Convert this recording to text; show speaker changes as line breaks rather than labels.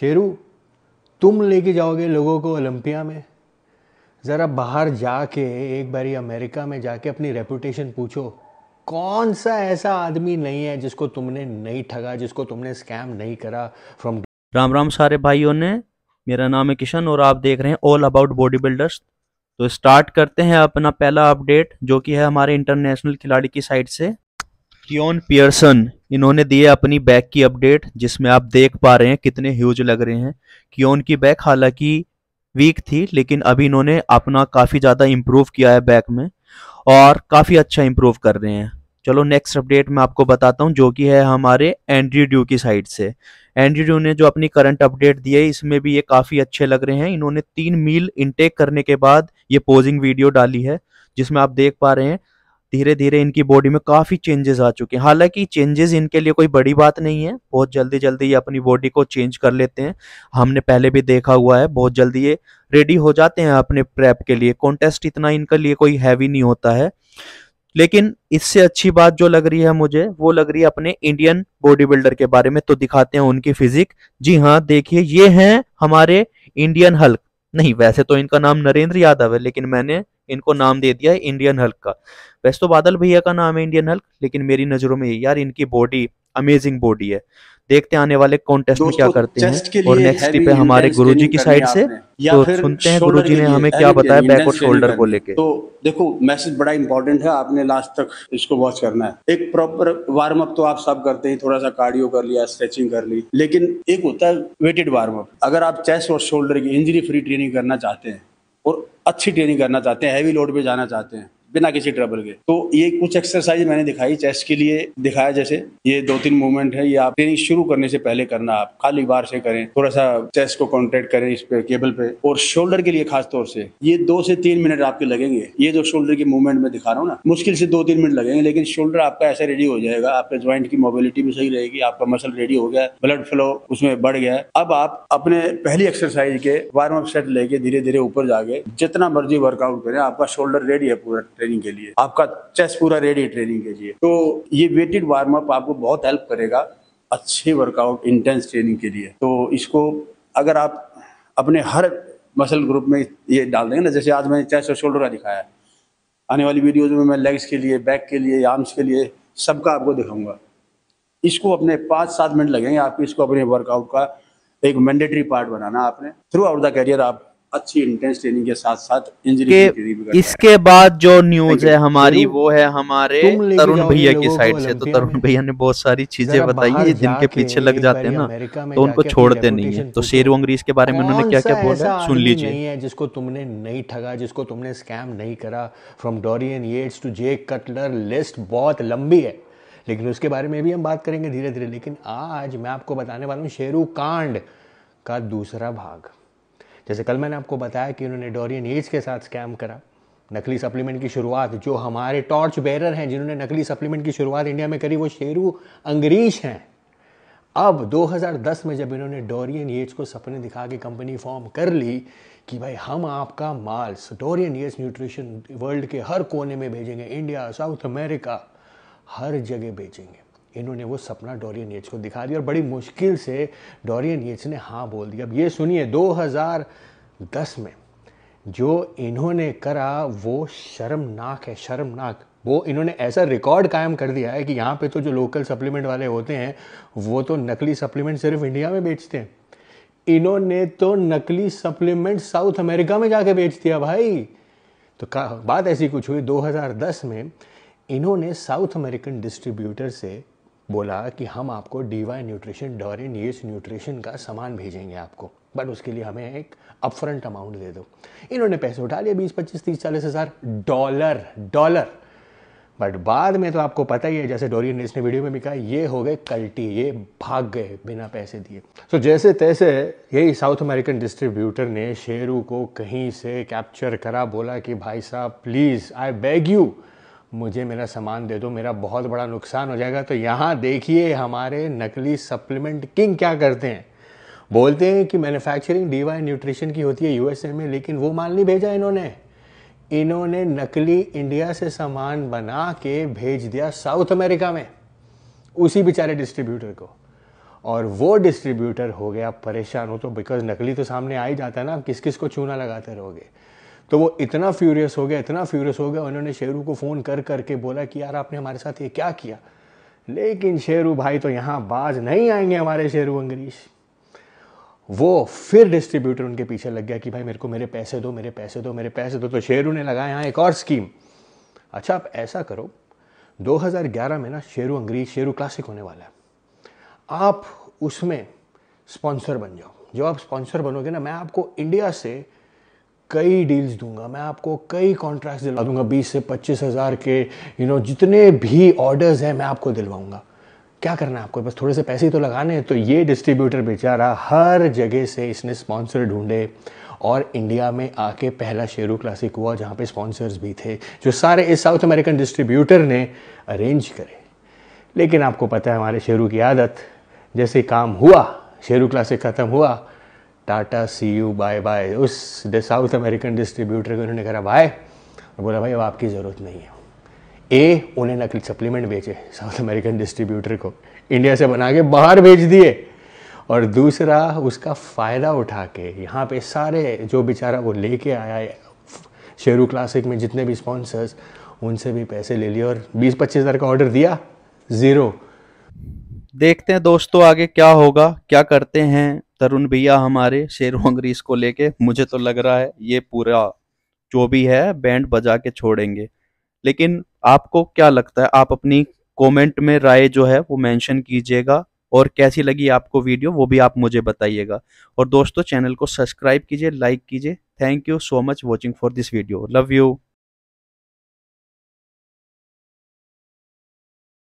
शेरू तुम लेके जाओगे लोगों को ओलंपिया में ज़रा बाहर जाके एक बारी अमेरिका में जाके अपनी रेपुटेशन पूछो कौन सा ऐसा आदमी नहीं है जिसको तुमने नहीं ठगा जिसको तुमने स्कैम नहीं करा फ्रॉम राम राम
सारे भाइयों ने मेरा नाम है किशन और आप देख रहे हैं ऑल अबाउट बॉडी बिल्डर्स तो स्टार्ट करते हैं अपना पहला अपडेट जो कि है हमारे इंटरनेशनल खिलाड़ी की साइड से कियोन पियर्सन इन्होंने दिए अपनी बैक की अपडेट जिसमें आप देख पा रहे हैं कितने ह्यूज लग रहे हैं क्यों उनकी बैक हालांकि वीक थी लेकिन अभी इन्होंने अपना काफ़ी ज़्यादा इम्प्रूव किया है बैक में और काफ़ी अच्छा इम्प्रूव कर रहे हैं चलो नेक्स्ट अपडेट मैं आपको बताता हूँ जो कि है हमारे एंड्री ड्यू की साइड से एंड्री ड्यू ने जो अपनी करंट अपडेट दी है इसमें भी ये काफ़ी अच्छे लग रहे हैं इन्होंने तीन मील इनटेक करने के बाद ये पोजिंग वीडियो डाली है जिसमें आप देख पा रहे हैं धीरे धीरे इनकी बॉडी में काफ़ी चेंजेस आ चुके हैं हालांकि चेंजेस इनके लिए कोई बड़ी बात नहीं है बहुत जल्दी जल्दी ये अपनी बॉडी को चेंज कर लेते हैं हमने पहले भी देखा हुआ है बहुत जल्दी ये रेडी हो जाते हैं अपने प्रैप के लिए कॉन्टेस्ट इतना इनके लिए कोई हैवी नहीं होता है लेकिन इससे अच्छी बात जो लग रही है मुझे वो लग रही है अपने इंडियन बॉडी बिल्डर के बारे में तो दिखाते हैं उनकी फिजिक जी हाँ देखिए ये हैं हमारे इंडियन हल्क नहीं वैसे तो इनका नाम नरेंद्र यादव है लेकिन मैंने इनको नाम दे दिया है इंडियन हल्क का वैसे तो बादल भैया का नाम है इंडियन हल्क लेकिन मेरी नज़रों में यार इनकी बॉडी अमेजिंग बॉडी है देखते आने वाले कॉन्टेस्ट में क्या करते हैं और नेक्स्ट टिप है हमारे गुरु की साइड से तो सुनते हैं गुरु ने हमें क्या बताया बैक और शोल्डर को लेके तो
देखो मैसेज बड़ा इंपॉर्टेंट है आपने लास्ट तक इसको वॉच करना है एक प्रॉपर वार्म अप तो आप सब करते हैं थोड़ा सा कार्डियो कर लिया स्ट्रेचिंग कर ली लेकिन एक होता है वेटेड वार्म अप अगर आप चेस्ट और शोल्डर की इंजरी फ्री ट्रेनिंग करना चाहते हैं और अच्छी ट्रेनिंग करना चाहते हैं हैवी लोड पे जाना चाहते हैं बिना किसी ट्रबल के तो ये कुछ एक्सरसाइज मैंने दिखाई चेस्ट के लिए दिखाया जैसे ये दो तीन मूवमेंट है ये आप ट्रेनिंग शुरू करने से पहले करना आप खाली बार से करें थोड़ा सा चेस्ट को कॉन्ट्रैक्ट करें इस पे केबल पे और शोल्डर के लिए खास तौर से ये दो से तीन मिनट आपके लगेंगे ये जो शोल्डर की मूवमेंट में दिखा रहा हूँ ना मुश्किल से दो तीन मिनट लगेंगे लेकिन शोल्डर आपका ऐसा रेडी हो जाएगा आपके ज्वाइंट की मोबिलिटी भी सही रहेगी आपका मसल रेडी हो गया ब्लड फ्लो उसमें बढ़ गया अब आप अपने पहली एक्सरसाइज के वार्म अप सेट लेके धीरे धीरे ऊपर जाके जितना मर्जी वर्कआउट करें आपका शोल्डर रेडी है पूरा ट्रेनिंग के लिए आपका चेस्ट पूरा रेडी ट्रेनिंग के लिए तो ये वेटेड वार्म अप आपको बहुत हेल्प करेगा अच्छे वर्कआउट इंटेंस ट्रेनिंग के लिए तो इसको अगर आप अपने हर मसल ग्रुप में ये डाल देंगे ना जैसे आज मैंने चेस्ट और शोल्डर का दिखाया है आने वाली वीडियोज में मैं लेग्स के लिए बैक के लिए आर्म्स के लिए सबका आपको दिखाऊंगा इसको अपने पाँच सात मिनट लगेंगे आपको इसको अपने वर्कआउट का एक मैंडेटरी पार्ट बनाना आपने थ्रू आउट द करियर आप अच्छी इंटेंस ट्रेनिंग के साथ साथ इंजरी के
इसके बाद जो न्यूज है हमारी वो है हमारे तरुण भैया की साइड से तो तरुण भैया ने बहुत सारी चीजें बताई है जिनके पीछे लग जाते हैं ना तो उनको छोड़ते नहीं है तो शेर अंग्रेज के बारे में उन्होंने क्या क्या बोला सुन लीजिए नहीं
है जिसको तुमने नहीं ठगा जिसको तुमने स्कैम नहीं करा from Dorian Yates to Jay Cutler list बहुत लंबी है लेकिन उसके बारे में भी हम बात करेंगे धीरे धीरे लेकिन आज मैं आपको बताने वाला हूँ शेरू कांड का दूसरा भाग जैसे कल मैंने आपको बताया कि उन्होंने डोरियन एज के साथ स्कैम करा नकली सप्लीमेंट की शुरुआत जो हमारे टॉर्च बेरर हैं जिन्होंने नकली सप्लीमेंट की शुरुआत इंडिया में करी वो शेरू अंग्रीश हैं अब 2010 में जब इन्होंने डोरियन येट्स को सपने दिखा के कंपनी फॉर्म कर ली कि भाई हम आपका माल डोरियन येट्स न्यूट्रिशन वर्ल्ड के हर कोने में भेजेंगे इंडिया साउथ अमेरिका हर जगह भेजेंगे इन्होंने वो सपना डोरियन येट्स को दिखा दिया और बड़ी मुश्किल से डोरियन येट्स ने हाँ बोल दिया अब ये सुनिए 2010 में जो इन्होंने करा वो शर्मनाक है शर्मनाक वो इन्होंने ऐसा रिकॉर्ड कायम कर दिया है कि यहाँ पे तो जो लोकल सप्लीमेंट वाले होते हैं वो तो नकली सप्लीमेंट सिर्फ इंडिया में बेचते हैं इन्होंने तो नकली सप्लीमेंट साउथ अमेरिका में जाके बेच दिया भाई तो बात ऐसी कुछ हुई 2010 में इन्होंने साउथ अमेरिकन डिस्ट्रीब्यूटर से बोला कि हम आपको D Y nutrition Dorian Yates nutrition का सामान भेजेंगे आपको बट उसके लिए हमें एक अपफ्रंट अमाउंट दे दो इन्होंने पैसे उठा लिए बीस पच्चीस तीस चालीस हज़ार डॉलर डॉलर बट बाद में तो आपको पता ही है जैसे डोरियन ने वीडियो में भी कहा ये हो गए कल्टी ये भाग गए बिना पैसे दिए सो so, जैसे तैसे यही साउथ अमेरिकन डिस्ट्रीब्यूटर ने शेरू को कहीं से कैप्चर करा बोला कि भाई साहब प्लीज़ आई बेग यू मुझे मेरा सामान दे दो मेरा बहुत बड़ा नुकसान हो जाएगा तो यहाँ देखिए हमारे नकली सप्लीमेंट किंग क्या करते हैं बोलते हैं कि मैन्युफैक्चरिंग डीवाई न्यूट्रिशन की होती है यूएसए में लेकिन वो माल नहीं भेजा इन्होंने इन्होंने नकली इंडिया से सामान बना के भेज दिया साउथ अमेरिका में उसी बेचारे डिस्ट्रीब्यूटर को और वो डिस्ट्रीब्यूटर हो गया परेशान हो तो बिकॉज नकली तो सामने आ ही जाता है ना किस किस को चूना लगाते रहोगे तो वो इतना फ्यूरियस हो गया इतना फ्यूरियस हो गया उन्होंने शेरू को फ़ोन कर करके बोला कि यार आपने हमारे साथ ये क्या किया लेकिन शेरू भाई तो यहाँ बाज नहीं आएंगे हमारे शेरू अंग्रेज़ वो फिर डिस्ट्रीब्यूटर उनके पीछे लग गया कि भाई मेरे को मेरे पैसे दो मेरे पैसे दो मेरे पैसे दो तो शेरू ने लगाया यहाँ एक और स्कीम अच्छा आप ऐसा करो 2011 में ना शेरू अंग्रेज शेरू क्लासिक होने वाला है आप उसमें स्पॉन्सर बन जाओ जब आप स्पॉन्सर बनोगे ना मैं आपको इंडिया से कई डील्स दूंगा मैं आपको कई कॉन्ट्रैक्ट दिला दूंगा बीस से पच्चीस हज़ार के यू you नो know, जितने भी ऑर्डर्स हैं मैं आपको दिलवाऊंगा क्या करना है आपको बस थोड़े से पैसे ही तो लगाने हैं तो ये डिस्ट्रीब्यूटर बेचारा हर जगह से इसने स्पॉन्सर ढूंढे और इंडिया में आके पहला शेरू क्लासिक हुआ जहाँ पे स्पॉन्सर्स भी थे जो सारे इस साउथ अमेरिकन डिस्ट्रीब्यूटर ने अरेंज करे लेकिन आपको पता है हमारे शेरू की आदत जैसे काम हुआ शेरू क्लासिक ख़त्म हुआ tata see you bye bye उस साउथ अमेरिकन डिस्ट्रीब्यूटर को उन्होंने करा बाय और बोला भाई अब आपकी ज़रूरत नहीं है ए उन्हें नकली सप्लीमेंट बेचे साउथ अमेरिकन डिस्ट्रीब्यूटर को इंडिया से बना के बाहर भेज दिए और दूसरा उसका फ़ायदा उठा के यहाँ पे सारे जो बेचारा वो लेके आया शेरू क्लासिक में जितने भी स्पॉन्सर्स उनसे भी पैसे ले लिए और बीस पच्चीस हज़ार का ऑर्डर दिया ज़ीरो देखते हैं दोस्तों आगे क्या होगा क्या करते हैं तरुण भैया
हमारे शेर होंगरी को लेके मुझे तो लग रहा है ये पूरा जो भी है बैंड बजा के छोड़ेंगे लेकिन आपको क्या लगता है आप अपनी कमेंट में राय जो है वो मेंशन कीजिएगा और कैसी लगी आपको वीडियो वो भी आप मुझे बताइएगा और दोस्तों चैनल को सब्सक्राइब कीजिए लाइक कीजिए thank you so much watching for this video love you